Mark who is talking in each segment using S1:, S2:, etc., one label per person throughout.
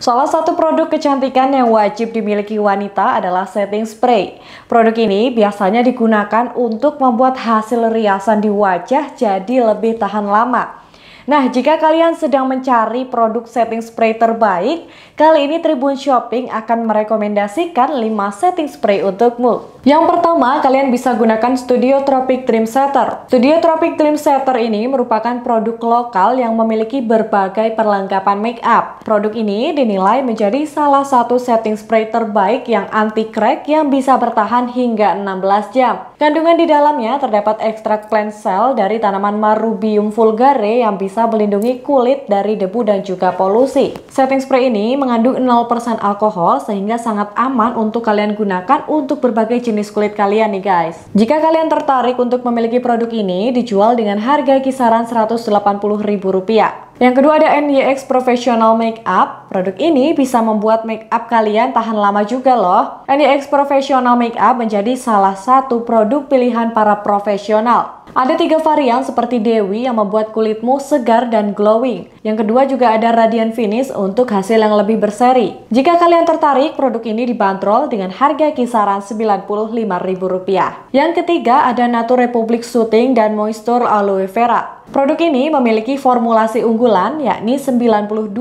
S1: Salah satu produk kecantikan yang wajib dimiliki wanita adalah setting spray. Produk ini biasanya digunakan untuk membuat hasil riasan di wajah jadi lebih tahan lama. Nah, jika kalian sedang mencari produk setting spray terbaik, kali ini Tribun Shopping akan merekomendasikan 5 setting spray untukmu. Yang pertama, kalian bisa gunakan Studio Tropic Dream Setter. Studio Tropic Dream Setter ini merupakan produk lokal yang memiliki berbagai perlengkapan make up. Produk ini dinilai menjadi salah satu setting spray terbaik yang anti crack yang bisa bertahan hingga 16 jam. Kandungan di dalamnya terdapat ekstrak plant cell dari tanaman Marubium vulgare yang bisa bisa melindungi kulit dari debu dan juga polusi. Setting spray ini mengandung 0% alkohol sehingga sangat aman untuk kalian gunakan untuk berbagai jenis kulit kalian nih guys. Jika kalian tertarik untuk memiliki produk ini, dijual dengan harga kisaran Rp180.000. Yang kedua ada NYX Professional Makeup. Produk ini bisa membuat makeup kalian tahan lama juga loh. NYX Professional Makeup menjadi salah satu produk pilihan para profesional. Ada tiga varian seperti Dewi yang membuat kulitmu segar dan glowing. Yang kedua juga ada Radiant Finish untuk hasil yang lebih berseri. Jika kalian tertarik, produk ini dibanderol dengan harga kisaran Rp95.000. Yang ketiga ada Natur Republic Soothing dan Moisture Aloe Vera. Produk ini memiliki formulasi unggulan yakni 92%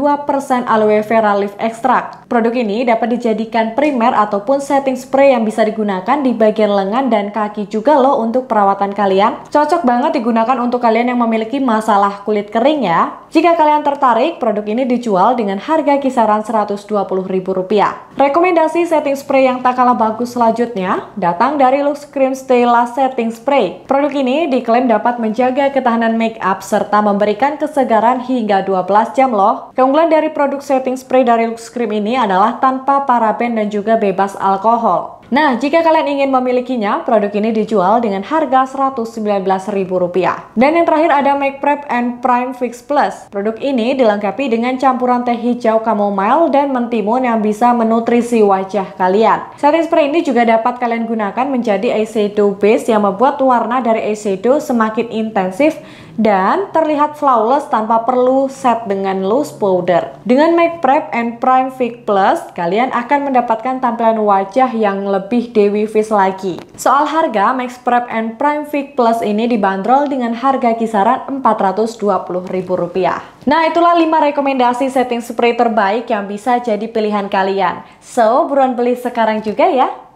S1: aloe vera leaf extract Produk ini dapat dijadikan primer ataupun setting spray yang bisa digunakan di bagian lengan dan kaki juga loh untuk perawatan kalian. Cocok banget digunakan untuk kalian yang memiliki masalah kulit kering ya. Jika kalian tertarik, produk ini dijual dengan harga kisaran Rp120.000. Rekomendasi setting spray yang tak kalah bagus selanjutnya datang dari Lux Cream Stella Setting Spray. Produk ini diklaim dapat menjaga ketahanan make up serta memberikan kesegaran hingga 12 jam loh. Keunggulan dari produk setting spray dari Lux Cream ini adalah tanpa paraben dan juga bebas alkohol. Nah, jika kalian ingin memilikinya, produk ini dijual dengan harga Rp119.000. Dan yang terakhir ada Make Prep and Prime Fix Plus. Produk ini dilengkapi dengan campuran teh hijau chamomile dan mentimun yang bisa menutrisi wajah kalian. Setting spray ini juga dapat kalian gunakan menjadi eyeshadow base yang membuat warna dari eyeshadow semakin intensif dan terlihat flawless tanpa perlu set dengan loose powder. Dengan Make Prep and Prime Fix Plus, kalian akan mendapatkan tampilan wajah yang lebih Dewi face lagi. Soal harga, Make Prep and Prime Fix Plus ini dibanderol dengan harga kisaran Rp420.000. Nah, itulah 5 rekomendasi setting spray terbaik yang bisa jadi pilihan kalian. So, buruan beli sekarang juga ya!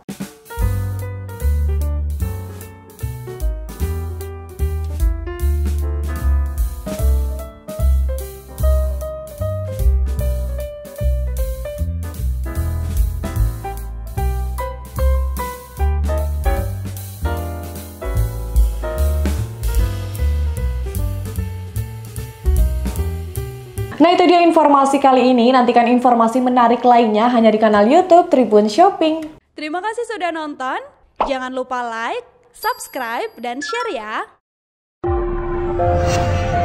S1: Nah itu dia informasi kali ini. Nantikan informasi menarik lainnya hanya di kanal YouTube Tribun Shopping. Terima kasih sudah nonton. Jangan lupa like, subscribe, dan share ya.